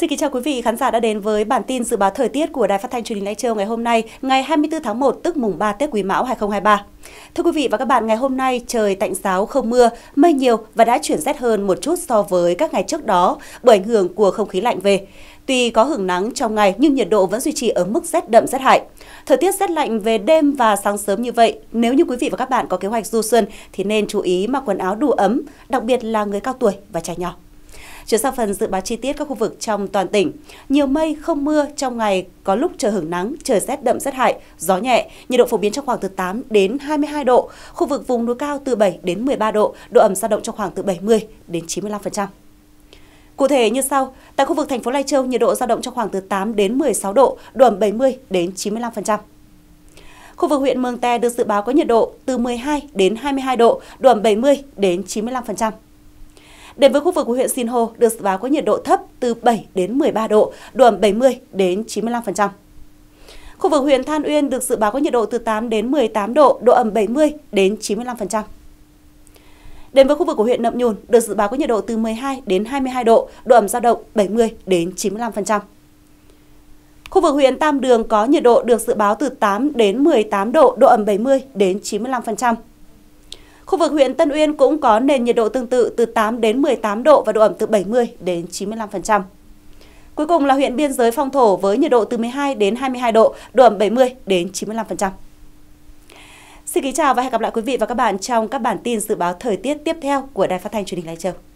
Xin kính chào quý vị khán giả đã đến với bản tin dự báo thời tiết của Đài Phát thanh Truyền hình Lai Châu ngày hôm nay, ngày 24 tháng 1 tức mùng 3 Tết Quý Mão 2023. Thưa quý vị và các bạn, ngày hôm nay trời tạnh giáo không mưa, mây nhiều và đã chuyển rét hơn một chút so với các ngày trước đó bởi ảnh hưởng của không khí lạnh về. Tuy có hưởng nắng trong ngày nhưng nhiệt độ vẫn duy trì ở mức rét đậm rét hại. Thời tiết rét lạnh về đêm và sáng sớm như vậy, nếu như quý vị và các bạn có kế hoạch du xuân thì nên chú ý mặc quần áo đủ ấm, đặc biệt là người cao tuổi và trẻ nhỏ. Chuyển sang phần dự báo chi tiết các khu vực trong toàn tỉnh. Nhiều mây, không mưa, trong ngày có lúc trời hưởng nắng, trời rét đậm rét hại, gió nhẹ, nhiệt độ phổ biến trong khoảng từ 8 đến 22 độ. Khu vực vùng núi cao từ 7 đến 13 độ, độ ẩm dao động trong khoảng từ 70 đến 95%. Cụ thể như sau, tại khu vực thành phố Lai Châu, nhiệt độ dao động trong khoảng từ 8 đến 16 độ, độ ẩm 70 đến 95%. Khu vực huyện Mường Tè được dự báo có nhiệt độ từ 12 đến 22 độ, độ ẩm 70 đến 95%. Đến với khu vực của huyện Sinh Hồ, được dự báo có nhiệt độ thấp từ 7 đến 13 độ, độ ẩm 70 đến 95%. Khu vực huyện Than Uyên được dự báo có nhiệt độ từ 8 đến 18 độ, độ ẩm 70 đến 95%. Đến với khu vực của huyện Nậm Nhùn, được dự báo có nhiệt độ từ 12 đến 22 độ, độ ẩm dao động 70 đến 95%. Khu vực huyện Tam Đường có nhiệt độ được dự báo từ 8 đến 18 độ, độ ẩm 70 đến 95%. Khu vực huyện Tân Uyên cũng có nền nhiệt độ tương tự từ 8 đến 18 độ và độ ẩm từ 70 đến 95%. Cuối cùng là huyện biên giới phong thổ với nhiệt độ từ 12 đến 22 độ, độ ẩm 70 đến 95%. Xin kính chào và hẹn gặp lại quý vị và các bạn trong các bản tin dự báo thời tiết tiếp theo của Đài Phát thanh Truyền hình Lai Châu.